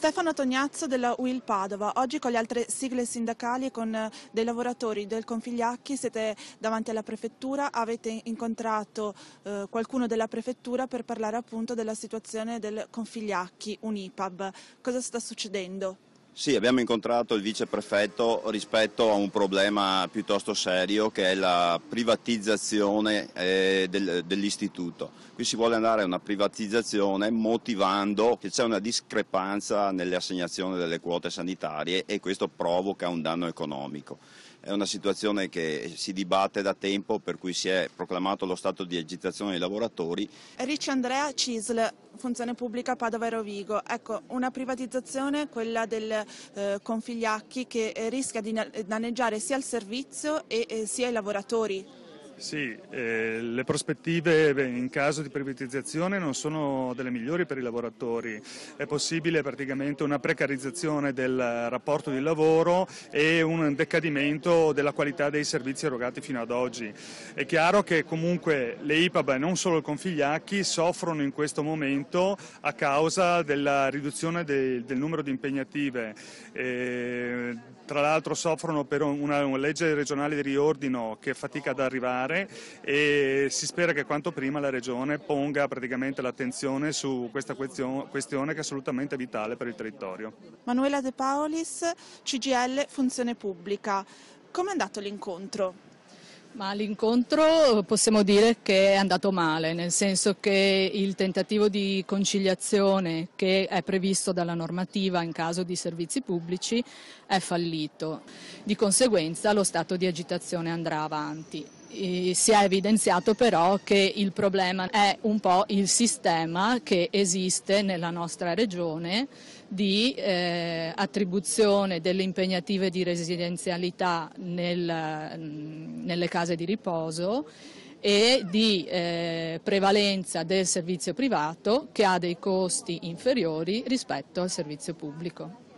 Stefano Tognazzo della UIL Padova, oggi con le altre sigle sindacali e con eh, dei lavoratori del Configliacchi siete davanti alla prefettura, avete incontrato eh, qualcuno della prefettura per parlare appunto della situazione del Configliacchi un Unipab. Cosa sta succedendo? Sì, abbiamo incontrato il viceprefetto rispetto a un problema piuttosto serio che è la privatizzazione eh, del, dell'istituto. Qui si vuole andare a una privatizzazione motivando che c'è una discrepanza nelle assegnazioni delle quote sanitarie e questo provoca un danno economico. È una situazione che si dibatte da tempo per cui si è proclamato lo stato di agitazione dei lavoratori. Ricci Andrea Cisl, Funzione Pubblica Padova e Rovigo. Ecco, una privatizzazione, quella del eh, Configliacchi che eh, rischia di danneggiare sia il servizio e eh, sia i lavoratori. Sì, eh, le prospettive in caso di privatizzazione non sono delle migliori per i lavoratori. È possibile praticamente una precarizzazione del rapporto di lavoro e un decadimento della qualità dei servizi erogati fino ad oggi. È chiaro che comunque le IPAB e non solo il Configliacchi soffrono in questo momento a causa della riduzione del, del numero di impegnative. Eh, tra l'altro soffrono per una, una legge regionale di riordino che fatica ad arrivare e si spera che quanto prima la Regione ponga praticamente l'attenzione su questa questione, che è assolutamente vitale per il territorio. Manuela De Paolis, CGL Funzione Pubblica. Come è andato l'incontro? Ma l'incontro possiamo dire che è andato male, nel senso che il tentativo di conciliazione che è previsto dalla normativa in caso di servizi pubblici è fallito. Di conseguenza lo stato di agitazione andrà avanti si è evidenziato però che il problema è un po' il sistema che esiste nella nostra regione di eh, attribuzione delle impegnative di residenzialità nel, nelle case di riposo e di eh, prevalenza del servizio privato che ha dei costi inferiori rispetto al servizio pubblico.